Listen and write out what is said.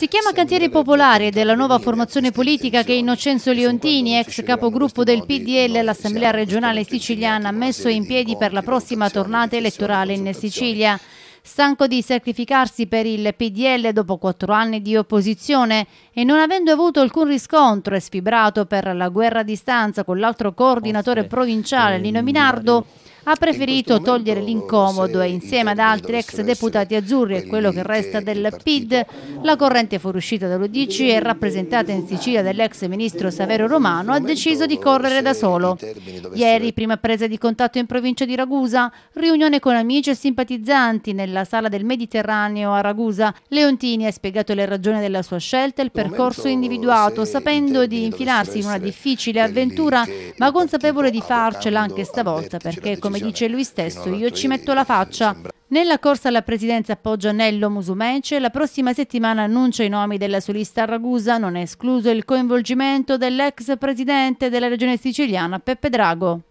Si chiama Cantiere Popolare della nuova formazione politica che Innocenzo Leontini, ex capogruppo del PDL all'Assemblea regionale siciliana, ha messo in piedi per la prossima tornata elettorale in Sicilia. Stanco di sacrificarsi per il PDL dopo quattro anni di opposizione e non avendo avuto alcun riscontro e sfibrato per la guerra a distanza con l'altro coordinatore provinciale, Lino Minardo, ha preferito togliere l'incomodo e insieme ad altri ex deputati azzurri e quello che resta del PID, la corrente fuoriuscita dall'UDC e rappresentata in Sicilia dall'ex ministro Saverio Romano ha deciso di correre da solo. Ieri, prima presa di contatto in provincia di Ragusa, riunione con amici e simpatizzanti nella sala del Mediterraneo a Ragusa, Leontini ha spiegato le ragioni della sua scelta e il percorso individuato, sapendo di infilarsi in una difficile avventura ma consapevole di farcela anche stavolta perché, come dice lui stesso, io ci metto la faccia. Nella corsa alla presidenza appoggia Nello Musumece, la prossima settimana annuncia i nomi della solista Ragusa, non è escluso il coinvolgimento dell'ex presidente della regione siciliana Peppe Drago.